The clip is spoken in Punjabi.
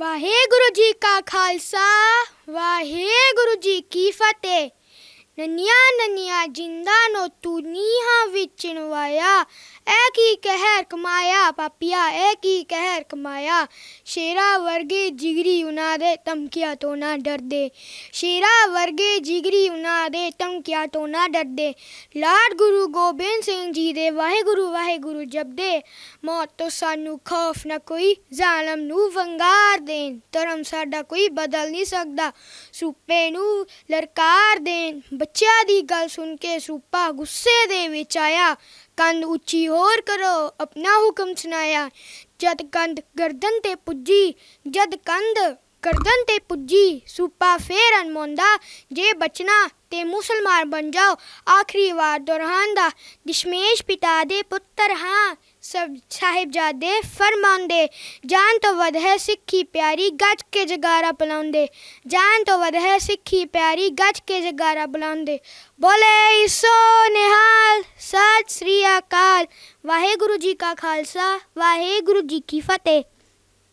ਵਾਹਿਗੁਰੂ ਜੀ ਕਾ ਖਾਲਸਾ ਵਾਹਿਗੁਰੂ ਜੀ ਕੀ ਫਤਿਹ ਨੰਨਿਆ ਨੰਨਿਆ ਜਿੰਦਾ ਨੋ ਤੂੰ ਨੀਹਾਂ ਵਿੱਚ ਨਵਾਇਆ ਐ ਕੀ ਕਹਿਰ ਕਮਾਇਆ ਪਾਪੀਆ ਐ ਕੀ ਕਹਿਰ ਕਮਾਇਆ ਸ਼ੇਰਾ ਵਰਗੇ ਜਿਗਰੀ ਉਹਨਾਂ ਦੇ ਤਮਕਿਆ ਤੋਂ ਨਾ ਡਰਦੇ ਸ਼ੇਰਾ ਵਰਗੇ ਜਿਗਰੀ ਉਹਨਾਂ ਦੇ ਤਮਕਿਆ ਤੋਂ ਨਾ ਡਰਦੇ ਲਾਡ ਗੁਰੂ ਗੋਬਿੰਦ ਗੋਬਿੰਦ ਸਿੰਘ ਜੀ ਦੇ ਵਾਹਿਗੁਰੂ ਵਾਹਿਗੁਰੂ ਜਪਦੇ ਮੌਤ ਤੋਂ ਸਾਨੂੰ ਖੌਫ ਨਾ ਕੋਈ ਜ਼ਾਲਮ ਨੂੰ ਵੰਗਾਰ ਦੇਣ ਧਰਮ ਸਾਡਾ ਕੋਈ ਬਦਲ ਨਹੀਂ ਸਕਦਾ ਸੁਪੇ ਨੂੰ ਲਰਕਾਰ ਦੇਣ ਬੱਚਿਆਂ ਦੀ ਗੱਲ ਸੁਣ ਕੇ ਸੁਪਾ ਗੁੱਸੇ ਦੇ ਵਿੱਚ ਆਇਆ ਕੰਧ ਉੱਚੀ ਹੋਰ ਕਰੋ ਆਪਣਾ ਹੁਕਮ ਸੁਣਾਇਆ ਜਦ ਕੰਧ ਗਰਦਨ ਤੇ ਪੁੱਜੀ ਜਦ ਕੰਧ ਗਰਦਨ ਤੇ ਪੁੱਜੀ ਸੁਪਾ ਫੇਰ ਅਨਮੋਂਦਾ ਜੇ ਬਚਣਾ ਤੇ ਮੁਸਲਮਾਨ ਬਣ ਜਾਓ ਆਖਰੀ ਵਾਰ ਦੁਰਹਾਂਦਾ ਦਸ਼ਮੇਸ਼ ਪਿਤਾ ਦੇ ਪੁੱਤਰ ਹਾਂ ਸਭ ਸਾਹਿਬਜ਼ਾਦੇ ਫਰਮਾਉਂਦੇ ਜਾਨ ਤੋਂ ਵਧ ਹੈ ਸਿੱਖੀ ਪਿਆਰੀ ਗੱਜ ਕੇ ਜਗਾਰਾ ਬੁਲਾਉਂਦੇ ਜਾਨ ਤੋਂ ਵਧ ਹੈ ਸਿੱਖੀ ਪਿਆਰੀ ਗੱਜ ਕੇ ਜਗਾਰਾ ਬੁਲਾਉਂਦੇ ਬੋਲੇ ਸੋ ਨਿਹਾਲ ਸਤਿ ਸ੍ਰੀ ਅਕਾਲ ਵਾਹਿਗੁਰੂ ਜੀ ਕਾ ਖਾਲਸਾ ਵਾਹਿਗੁਰੂ ਜੀ ਕੀ ਫਤਿਹ